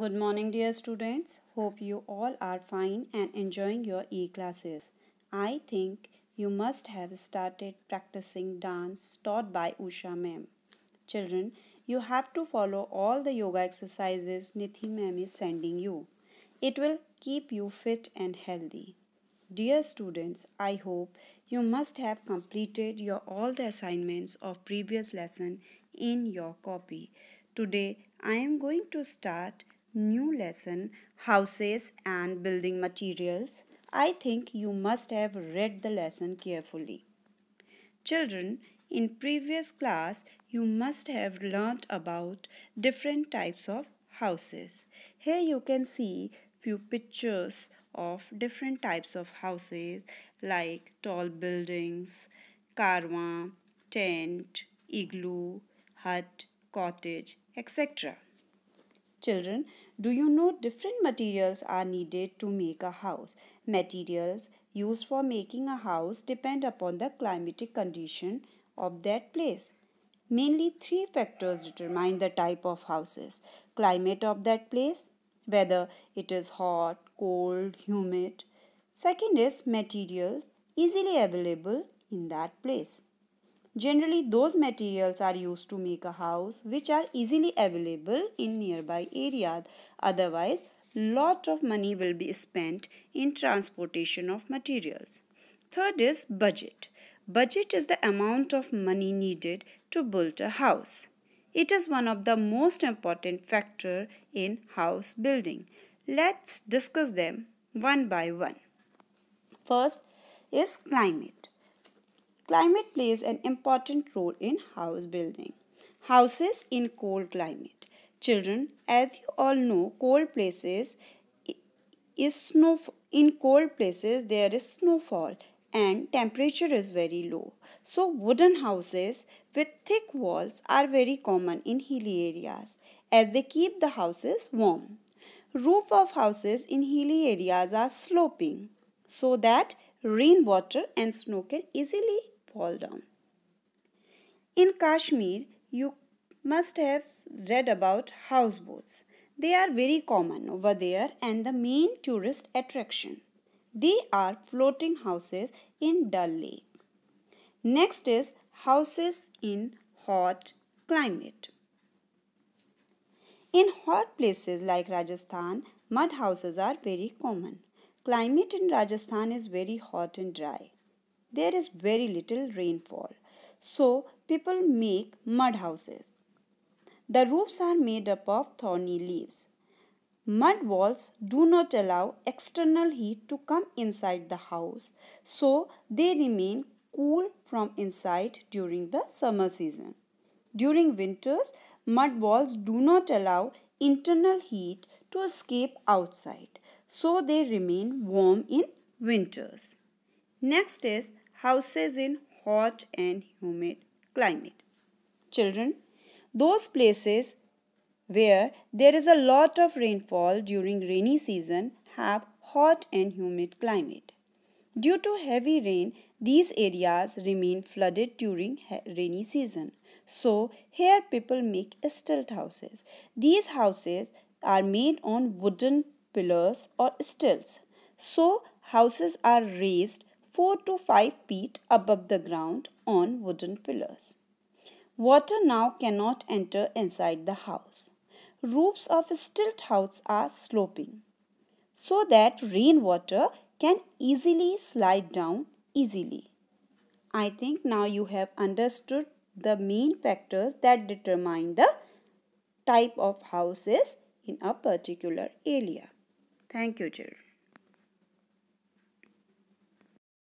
Good morning dear students. Hope you all are fine and enjoying your e-classes. I think you must have started practicing dance taught by Usha ma'am. Children, you have to follow all the yoga exercises Nithi ma'am is sending you. It will keep you fit and healthy. Dear students, I hope you must have completed your all the assignments of previous lesson in your copy. Today I am going to start new lesson, Houses and Building Materials, I think you must have read the lesson carefully. Children, in previous class, you must have learnt about different types of houses. Here you can see few pictures of different types of houses like tall buildings, caravan, tent, igloo, hut, cottage, etc. Children, do you know different materials are needed to make a house? Materials used for making a house depend upon the climatic condition of that place. Mainly three factors determine the type of houses. Climate of that place, whether it is hot, cold, humid. Second is materials easily available in that place. Generally, those materials are used to make a house which are easily available in nearby areas. Otherwise, lot of money will be spent in transportation of materials. Third is budget. Budget is the amount of money needed to build a house. It is one of the most important factor in house building. Let's discuss them one by one. First is climate. Climate plays an important role in house building. Houses in cold climate. Children, as you all know, cold places is snow in cold places there is snowfall and temperature is very low. So wooden houses with thick walls are very common in hilly areas as they keep the houses warm. Roof of houses in hilly areas are sloping so that rainwater and snow can easily fall down. In Kashmir, you must have read about houseboats. They are very common over there and the main tourist attraction. They are floating houses in Dal Lake. Next is houses in hot climate. In hot places like Rajasthan, mud houses are very common. Climate in Rajasthan is very hot and dry there is very little rainfall. So people make mud houses. The roofs are made up of thorny leaves. Mud walls do not allow external heat to come inside the house, so they remain cool from inside during the summer season. During winters, mud walls do not allow internal heat to escape outside, so they remain warm in winters. Next is houses in hot and humid climate. Children, those places where there is a lot of rainfall during rainy season have hot and humid climate. Due to heavy rain, these areas remain flooded during rainy season. So, here people make stilt houses. These houses are made on wooden pillars or stilts. So, houses are raised 4 to 5 feet above the ground on wooden pillars. Water now cannot enter inside the house. Roofs of stilt houses are sloping so that rainwater can easily slide down easily. I think now you have understood the main factors that determine the type of houses in a particular area. Thank you, children.